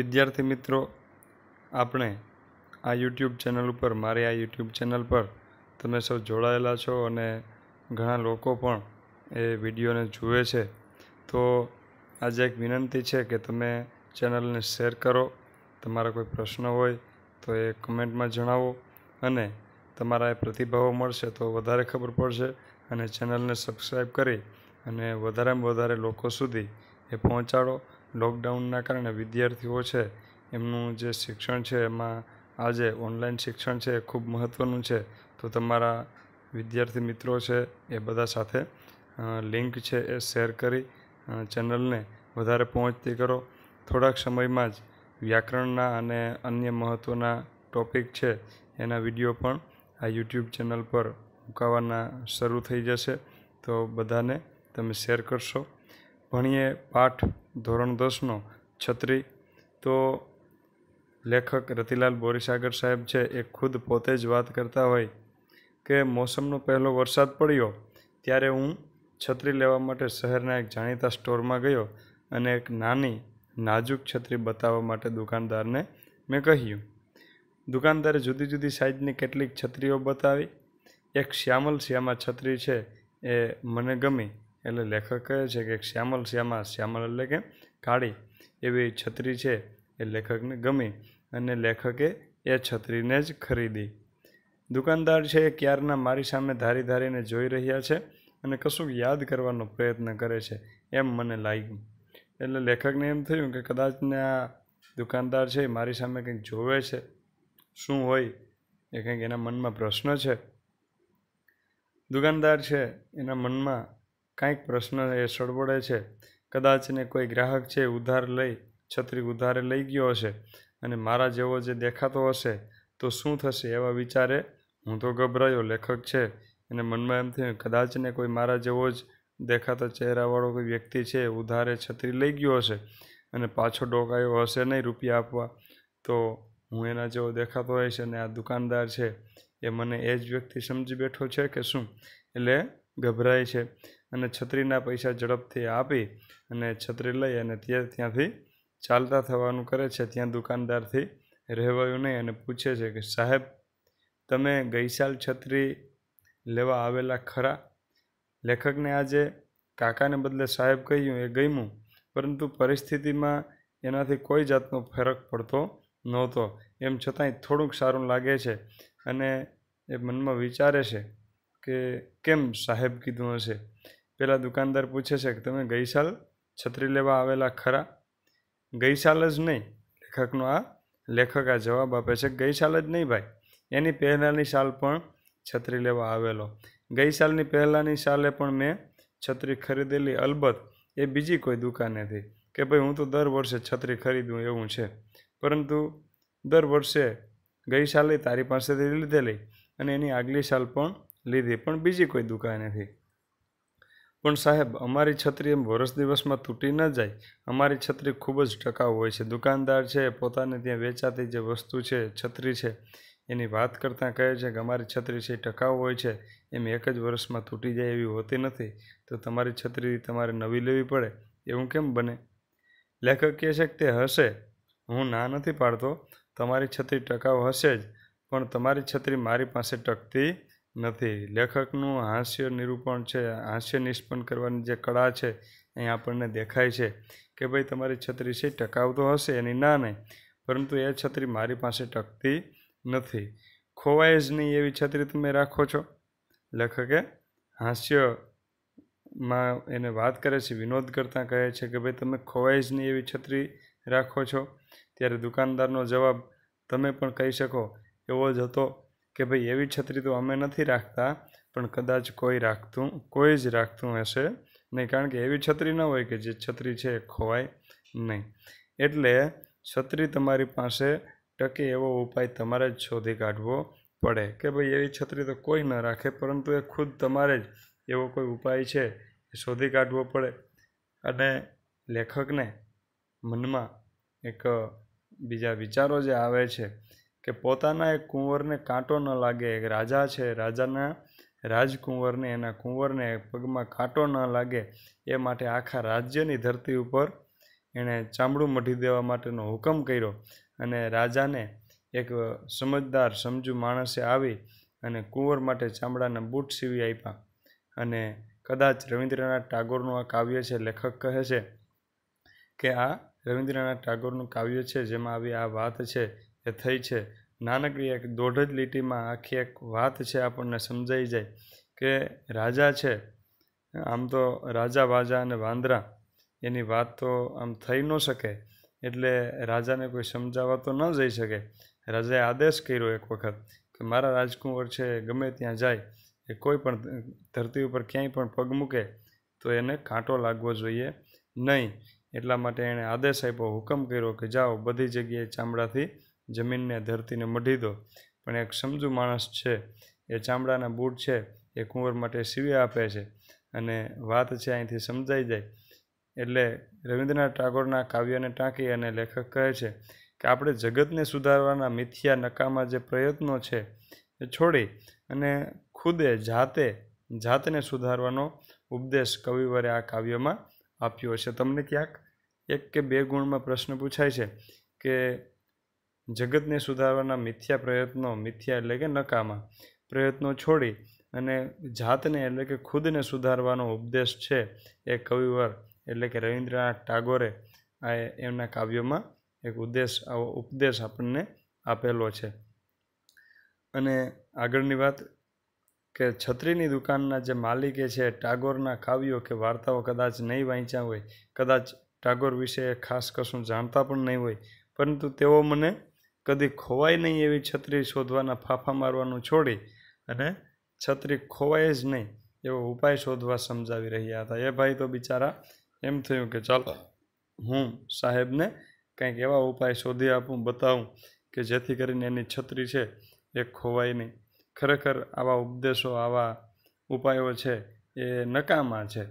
વિદ્યાર્થી મિત્રો આપણે આ યુટ્યુબ ચેનલ ઉપર મારી આ યુટ્યુબ ચેનલ પર તમે સૌ જોડાયેલા છો અને ઘણા લોકો પણ એ વિડીયોને જુએ છે તો આજે એક વિનંતી છે કે તમે ચેનલને શેર કરો તમારા કોઈ પ્રશ્ન હોય તો એ કમેન્ટમાં જણાવો અને તમારા એ પ્રતિભાવો મળશે તો વધારે ખબર પડશે અને ચેનલને સબસ્ક્રાઈબ કરી અને વધારેમાં વધારે લોકો સુધી એ પહોંચાડો લોકડાઉનના કારણે વિદ્યાર્થીઓ છે એમનું જે શિક્ષણ છે એમાં આજે ઓનલાઈન શિક્ષણ છે એ ખૂબ મહત્ત્વનું છે તો તમારા વિદ્યાર્થી મિત્રો છે એ બધા સાથે લિંક છે એ શેર કરી ચેનલને વધારે પહોંચતી કરો થોડાક સમયમાં જ વ્યાકરણના અને અન્ય મહત્ત્વના ટૉપિક છે એના વિડીયો પણ આ યુટ્યુબ ચેનલ પર મૂકાવાના શરૂ થઈ જશે તો બધાને તમે શેર કરશો ભણીએ પાઠ ધોરણ દસનો છત્રી તો લેખક રતિલાલ બોરીસાગર સાહેબ છે એ ખુદ પોતે જ વાત કરતા હોય કે મોસમનો પહેલો વરસાદ પડ્યો ત્યારે હું છત્રી લેવા માટે શહેરના એક જાણીતા સ્ટોરમાં ગયો અને એક નાની નાજુક છત્રી બતાવવા માટે દુકાનદારને મેં કહ્યું દુકાનદારે જુદી જુદી સાઇઝની કેટલીક છત્રીઓ બતાવી એક શ્યામલ શ્યામા છત્રી છે એ મને ગમી એટલે લેખક કહે છે કે શ્યામલ શ્યામા શ્યામલ એટલે કે કાળી એવી છત્રી છે એ લેખકને ગમી અને લેખકે એ છત્રીને જ ખરીદી દુકાનદાર છે એ ક્યારના મારી સામે ધારી ધારીને જોઈ રહ્યા છે અને કશુંક યાદ કરવાનો પ્રયત્ન કરે છે એમ મને લાગ્યું એટલે લેખકને એમ થયું કે કદાચને આ દુકાનદાર છે મારી સામે કંઈક જોવે છે શું હોય એ કંઈક એના મનમાં પ્રશ્ન છે દુકાનદાર છે એના મનમાં કાંઈક પ્રશ્ન એ સળવડે છે કદાચને કોઈ ગ્રાહક છે ઉધાર લઈ છત્રી ઉધારે લઈ ગયો હશે અને મારા જેવો જે દેખાતો હશે તો શું થશે એવા વિચારે હું તો ગભરાયો લેખક છે અને મનમાં એમ થયું કદાચને કોઈ મારા જેવો જ દેખાતો ચહેરાવાળો કોઈ વ્યક્તિ છે ઉધારે છત્રી લઈ ગયો હશે અને પાછો ડોકાયો હશે નહીં રૂપિયા આપવા તો હું એના જેવો દેખાતો હોઈશ અને આ દુકાનદાર છે એ મને એ જ વ્યક્તિ સમજી બેઠો છે કે શું એટલે ગભરાય છે અને છત્રીના પૈસા ઝડપથી આપી અને છત્રી લઈ અને ત્યાં ત્યાંથી ચાલતા થવાનું કરે છે ત્યાં દુકાનદારથી રહેવાયું નહીં અને પૂછે છે કે સાહેબ તમે ગઈ છત્રી લેવા આવેલા ખરા લેખકને આજે કાકાને બદલે સાહેબ કહ્યું એ ગમ્યું પરંતુ પરિસ્થિતિમાં એનાથી કોઈ જાતનો ફરક પડતો નહોતો એમ છતાંય થોડુંક સારું લાગે છે અને એ મનમાં વિચારે છે કે કેમ સાહેબ કીધું હશે પેલા દુકાનદાર પૂછે છે કે તમે ગઈ સાલ છત્રી લેવા આવેલા ખરા ગઈ સાલ જ નહીં લેખકનો આ લેખક આ જવાબ આપે છે ગઈ સાલ જ નહીં ભાઈ એની પહેલાંની સાલ પણ છત્રી લેવા આવેલો ગઈ સાલની પહેલાંની સાલે પણ મેં છત્રી ખરીદેલી અલબત્ત એ બીજી કોઈ દુકાનેથી કે ભાઈ હું તો દર વર્ષે છત્રી ખરીદું એવું છે પરંતુ દર વર્ષે ગઈ સાલે તારી પાસેથી લીધેલી અને એની આગલી સાલ પણ લીધી પણ બીજી કોઈ દુકાનેથી પણ સાહેબ અમારી છત્રી એમ વર્ષ દિવસમાં તૂટી ન જાય અમારી છત્રી ખૂબ જ ટકાઉ હોય છે દુકાનદાર છે પોતાને ત્યાં વેચાતી જે વસ્તુ છે છત્રી છે એની વાત કરતાં કહે છે કે અમારી છત્રી છે ટકાઉ હોય છે એમ એક જ વર્ષમાં તૂટી જાય એવી હોતી નથી તો તમારી છત્રી તમારે નવી લેવી પડે એવું કેમ બને લેખક કહે છે કે તે હશે હું ના નથી પાડતો તમારી છત્રી ટકાઉ હશે જ પણ તમારી છત્રી મારી પાસે ટકતી નથી લેખકનું હાસ્ય નિરૂપણ છે હાસ્ય નિષ્પન્ન કરવાની જે કળા છે અહીં આપણને દેખાય છે કે ભાઈ તમારી છત્રી છે ટકાવ તો હશે એની ના નહીં પરંતુ એ છત્રી મારી પાસે ટકતી નથી ખોવાય જ નહીં એવી છત્રી તમે રાખો છો લેખકે હાસ્યમાં એને વાત કરે છે વિનોદ કરતાં કહે છે કે ભાઈ તમે ખોવાય જ નહીં એવી છત્રી રાખો છો ત્યારે દુકાનદારનો જવાબ તમે પણ કહી શકો એવો જ હતો કે ભાઈ એવી છત્રી તો અમે નથી રાખતા પણ કદાચ કોઈ રાખતું કોઈ જ રાખતું હશે નહીં કારણ કે એવી છત્રી ન હોય કે જે છત્રી છે એ ખોવાય નહીં એટલે છત્રી તમારી પાસે ટકે એવો ઉપાય તમારે જ શોધી કાઢવો પડે કે ભાઈ એવી છત્રી તો કોઈ ન રાખે પરંતુ એ ખુદ તમારે જ એવો કોઈ ઉપાય છે એ શોધી કાઢવો પડે અને લેખકને મનમાં એક બીજા વિચારો જે આવે છે કે પોતાના એક કુંવરને કાંટો ન લાગે એક રાજા છે રાજાના રાજકુંવરને એના કુંવરને પગમાં કાંટો ન લાગે એ માટે આખા રાજ્યની ધરતી ઉપર એણે ચામડું મઢી દેવા માટેનો હુકમ કર્યો અને રાજાને એક સમજદાર સમજુ માણસે આવી અને કુંવર માટે ચામડાના બૂટ સીવી આપ્યા અને કદાચ રવિન્દ્રનાથ ટાગોરનું આ કાવ્ય છે લેખક કહે છે કે આ રવિન્દ્રનાથ ટાગોરનું કાવ્ય છે જેમાં આવી આ વાત છે એ થઈ છે નાનકડી એક દોઢ જ લીટીમાં આખી એક વાત છે આપણને સમજાઈ જાય કે રાજા છે આમ તો રાજા વાજા અને વાંદરા એની વાત તો આમ થઈ ન શકે એટલે રાજાને કોઈ સમજાવવા તો ન જઈ શકે રાજાએ આદેશ કર્યો એક વખત કે મારા રાજકુંવર છે ગમે ત્યાં જાય એ કોઈ પણ ધરતી ઉપર ક્યાંય પણ પગ મૂકે તો એને કાંટો લાગવો જોઈએ નહીં એટલા માટે એણે આદેશ આપ્યો હુકમ કર્યો કે જાઓ બધી જગ્યાએ ચામડાથી જમીનને ધરતીને મઢી દો પણ એક સમજુ માણસ છે એ ચામડાના બૂટ છે એ કુંવર માટે સીવી આપે છે અને વાત છે અહીંથી સમજાઈ જાય એટલે રવિન્દ્રનાથ ટાગોરના કાવ્યને ટાંકી અને લેખક કહે છે કે આપણે જગતને સુધારવાના મિથ્યા નકામા જે પ્રયત્નો છે એ છોડી અને ખુદે જાતે જાતને સુધારવાનો ઉપદેશ કવિવરે આ કાવ્યમાં આપ્યો છે તમને ક્યાંક એક કે બે ગુણમાં પ્રશ્ન પૂછાય છે કે જગતને સુધારવાના મિથ્યા પ્રયત્નો મિથ્યા એટલે કે નકામા પ્રયત્નો છોડી અને જાતને એટલે કે ખુદને સુધારવાનો ઉપદેશ છે એ કવિવર એટલે કે રવીન્દ્રનાથ ટાગોરે આ એમના કાવ્યોમાં એક ઉદ્દેશ આવો ઉપદેશ આપણને આપેલો છે અને આગળની વાત કે છત્રીની દુકાનના જે માલિકે છે ટાગોરના કાવ્યો કે વાર્તાઓ કદાચ નહીં વાંચ્યા હોય કદાચ ટાગોર વિશે ખાસ કશું જાણતા પણ નહીં હોય પરંતુ તેઓ મને કદી ખોવાય નહીં એવી છત્રી શોધવાના ફાંફા મારવાનું છોડી અને છત્રી ખોવાય જ નહીં એવો ઉપાય શોધવા સમજાવી રહ્યા હતા એ ભાઈ તો બિચારા એમ થયું કે ચાલો હું સાહેબને કંઈક એવા ઉપાય શોધી આપું બતાવું કે જેથી કરીને એની છત્રી છે એ ખોવાય નહીં ખરેખર આવા ઉપદેશો આવા ઉપાયો છે એ નકામા છે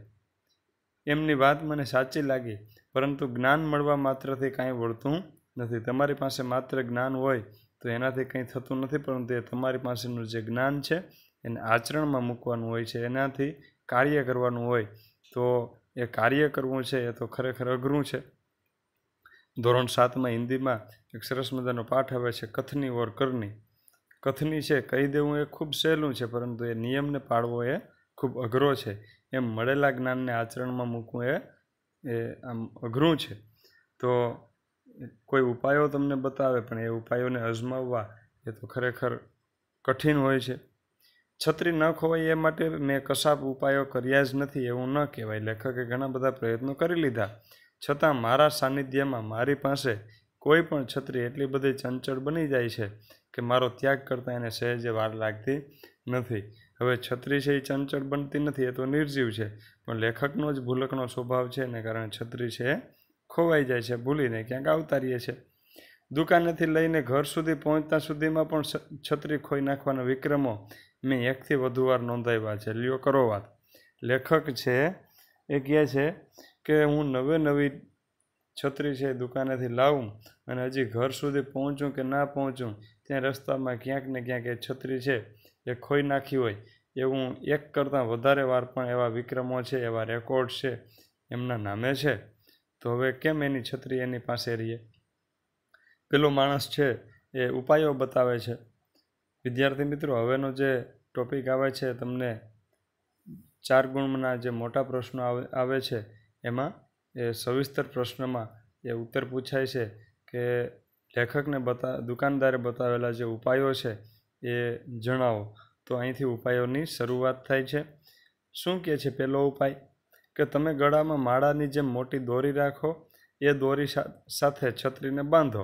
એમની વાત મને સાચી લાગી પરંતુ જ્ઞાન મળવા માત્રથી કાંઈ વળતું નથી તમારી પાસે માત્ર જ્ઞાન હોય તો એનાથી કંઈ થતું નથી પરંતુ એ તમારી પાસેનું જે જ્ઞાન છે એને આચરણમાં મૂકવાનું હોય છે એનાથી કાર્ય કરવાનું હોય તો એ કાર્ય કરવું છે એ તો ખરેખર અઘરું છે ધોરણ સાતમાં હિન્દીમાં એક સરસ મજાનો પાઠ આવે છે કથની ઓર કરની કથની છે કહી દેવું એ ખૂબ સહેલું છે પરંતુ એ નિયમને પાળવો એ ખૂબ અઘરો છે એમ મળેલા જ્ઞાનને આચરણમાં મૂકવું એ એ આમ અઘરું છે તો કોઈ ઉપાયો તમને બતાવે પણ એ ઉપાયોને અજમાવવા એ તો ખરેખર કઠિન હોય છે છત્રી ન ખોવાય એ માટે મેં કશાપ ઉપાયો કર્યા જ નથી એવું ન કહેવાય લેખકે ઘણા બધા પ્રયત્નો કરી લીધા છતાં મારા સાનિધ્યમાં મારી પાસે કોઈ પણ છત્રી એટલી બધી ચંચળ બની જાય છે કે મારો ત્યાગ કરતાં એને સહેજે વાર લાગતી નથી હવે છત્રી છે એ ચંચળ બનતી નથી એ તો નિર્જીવ છે પણ લેખકનો જ ભૂલકનો સ્વભાવ છે એને કારણે છત્રી છે એ ખોવાઈ જાય છે ભૂલીને ક્યાંક આવતા રહીએ છીએ દુકાનેથી લઈને ઘર સુધી પહોંચતા સુધીમાં પણ છત્રી ખોઈ નાખવાના વિક્રમો મેં એકથી વધુ વાર નોંધાવ્યા છે લ્યો કરો વાત લેખક છે એ કહે છે કે હું નવે નવી છત્રી છે દુકાનેથી લાવું અને હજી ઘર સુધી પહોંચું કે ના પહોંચું ત્યાં રસ્તામાં ક્યાંક ને ક્યાંક એ છત્રી છે એ ખોઈ નાખી હોય એવું એક કરતાં વધારે વાર પણ એવા વિક્રમો છે એવા રેકોર્ડ છે એમના નામે છે તો હવે કેમ એની છત્રી એની પાસે રહીએ પેલો માણસ છે એ ઉપાયો બતાવે છે વિદ્યાર્થી મિત્રો હવેનો જે ટોપિક આવે છે તમને ચાર ગુણના જે મોટા પ્રશ્નો આવે છે એમાં એ સવિસ્તર પ્રશ્નમાં એ ઉત્તર પૂછાય છે કે લેખકને બતા દુકાનદારે બતાવેલા જે ઉપાયો છે એ જણાવો તો અહીંથી ઉપાયોની શરૂઆત થાય છે શું કહે છે પહેલો ઉપાય કે તમે ગળામાં માળાની જેમ મોટી દોરી રાખો એ દોરી સાથે છત્રીને બાંધો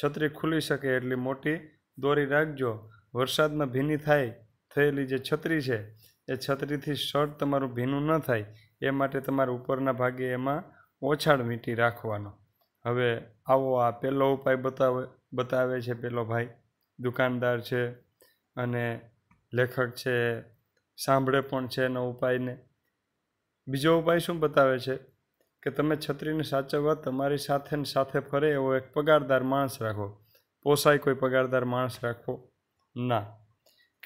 છત્રી ખુલી શકે એટલી મોટી દોરી રાખજો વરસાદમાં ભીની થાય થયેલી જે છત્રી છે એ છત્રીથી શર્ટ તમારું ભીનું ન થાય એ માટે તમારે ઉપરના ભાગે એમાં ઓછાળ મીટી રાખવાનો હવે આવો આ પહેલો ઉપાય બતાવે બતાવે છે પેલો ભાઈ દુકાનદાર છે અને લેખક છે સાંભળે પણ છે એનો ઉપાયને બીજો ઉપાય શું બતાવે છે કે તમે છત્રીને સાચવવા તમારી સાથે ને સાથે ફરે એવો એક પગારદાર માણસ રાખો પોસાય કોઈ પગારદાર માણસ રાખો ના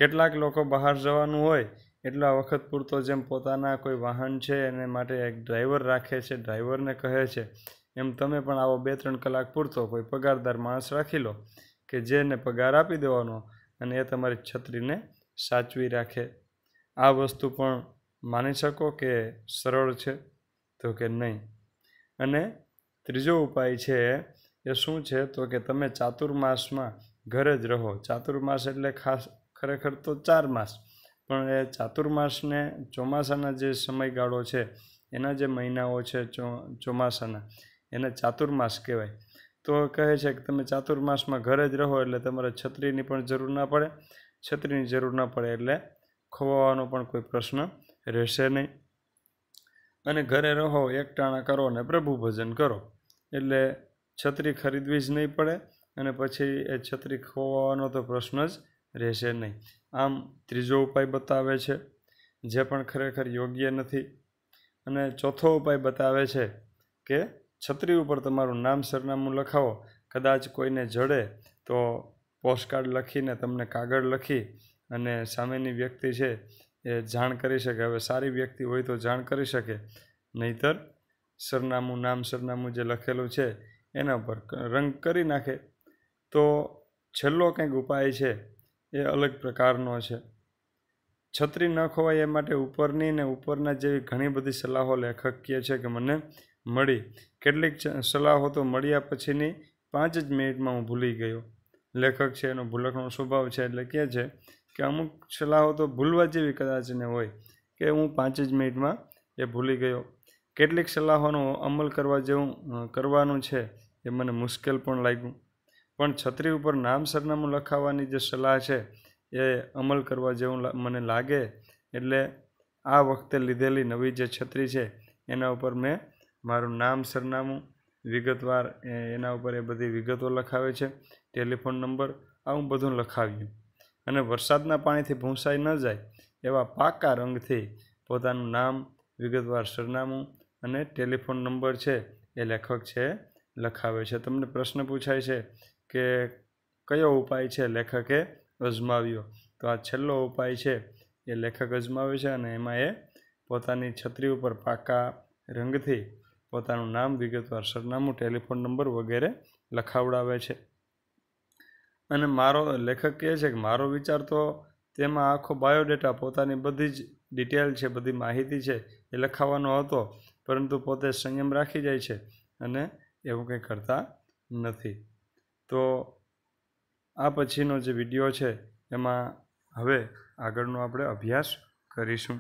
કેટલાક લોકો બહાર જવાનું હોય એટલા વખત પૂરતો જેમ પોતાના કોઈ વાહન છે એને માટે એક ડ્રાઈવર રાખે છે ડ્રાઈવરને કહે છે એમ તમે પણ આવો બે ત્રણ કલાક પૂરતો કોઈ પગારદાર માણસ રાખી લો કે જેને પગાર આપી દેવાનો અને એ તમારી છત્રીને સાચવી રાખે આ વસ્તુ પણ માની શકો કે સરળ છે તો કે નહીં અને ત્રીજો ઉપાય છે એ શું છે તો કે તમે ચાતુર્માસમાં ઘરે જ રહો ચાતુર્માસ એટલે ખાસ ખરેખર તો ચાર માસ પણ એ ચાતુર્માસને ચોમાસાના જે સમયગાળો છે એના જે મહિનાઓ છે ચોમાસાના એને ચાતુર્માસ કહેવાય તો કહે છે કે તમે ચાતુર્માસમાં ઘરે જ રહો એટલે તમારે છત્રીની પણ જરૂર ના પડે છત્રીની જરૂર ના પડે એટલે ખોવાવાનો પણ કોઈ પ્રશ્ન રહેશે નહીં અને ઘરે રહો એકટાણા કરો અને પ્રભુ ભજન કરો એટલે છત્રી ખરીદવી જ નહીં પડે અને પછી એ છત્રી ખોવાનો તો પ્રશ્ન જ રહેશે નહીં આમ ત્રીજો ઉપાય બતાવે છે જે પણ ખરેખર યોગ્ય નથી અને ચોથો ઉપાય બતાવે છે કે છત્રી ઉપર તમારું નામ સરનામું લખાવો કદાચ કોઈને જડે તો પોસ્ટકાર્ડ લખીને તમને કાગળ લખી અને સામેની વ્યક્તિ છે એ જાણ કરી શકે હવે સારી વ્યક્તિ હોય તો જાણ કરી શકે નહીતર સરનામું નામ સરનામું જે લખેલું છે એના પર રંગ કરી નાખે તો છેલ્લો કંઈક ઉપાય છે એ અલગ પ્રકારનો છે છત્રી ન ખોવાય એ માટે ઉપરની ને ઉપરના જેવી ઘણી બધી સલાહો લેખક કહે છે કે મને મળી કેટલીક સલાહો તો મળ્યા પછીની પાંચ જ મિનિટમાં હું ભૂલી ગયો લેખક છે એનો ભૂલકનો સ્વભાવ છે એટલે કહે છે કે અમુક સલાહો તો ભૂલવા જેવી કદાચ ને હોય કે હું પાંચ જ મિનિટમાં એ ભૂલી ગયો કેટલીક સલાહોનો અમલ કરવા જેવું કરવાનું છે એ મને મુશ્કેલ પણ લાગ્યું પણ છત્રી ઉપર નામ સરનામું લખાવવાની જે સલાહ છે એ અમલ કરવા જેવું મને લાગે એટલે આ વખતે લીધેલી નવી જે છત્રી છે એના ઉપર મેં મારું નામ સરનામું વિગતવાર એના ઉપર એ બધી વિગતો લખાવે છે ટેલિફોન નંબર આવું બધું લખાવ્યું અને વરસાદના પાણીથી ભૂંસાઈ ન જાય એવા પાકા રંગથી પોતાનું નામ વિગતવાર સરનામું અને ટેલિફોન નંબર છે એ લેખક છે લખાવે છે તમને પ્રશ્ન પૂછાય છે કે કયો ઉપાય છે લેખકે અજમાવ્યો તો આ છેલ્લો ઉપાય છે એ લેખક અજમાવે છે અને એમાં એ પોતાની છત્રી ઉપર પાકા રંગથી પોતાનું નામ વિગતવાર સરનામું ટેલિફોન નંબર વગેરે લખાવડાવે છે અને મારો લેખક કહે છે કે મારો વિચાર તો તેમાં આખો બાયોડેટા પોતાની બધી જ ડિટેલ છે બધી માહિતી છે એ લખાવવાનો હતો પરંતુ પોતે સંયમ રાખી જાય છે અને એવું કંઈ કરતા નથી તો આ પછીનો જે વિડીયો છે એમાં હવે આગળનો આપણે અભ્યાસ કરીશું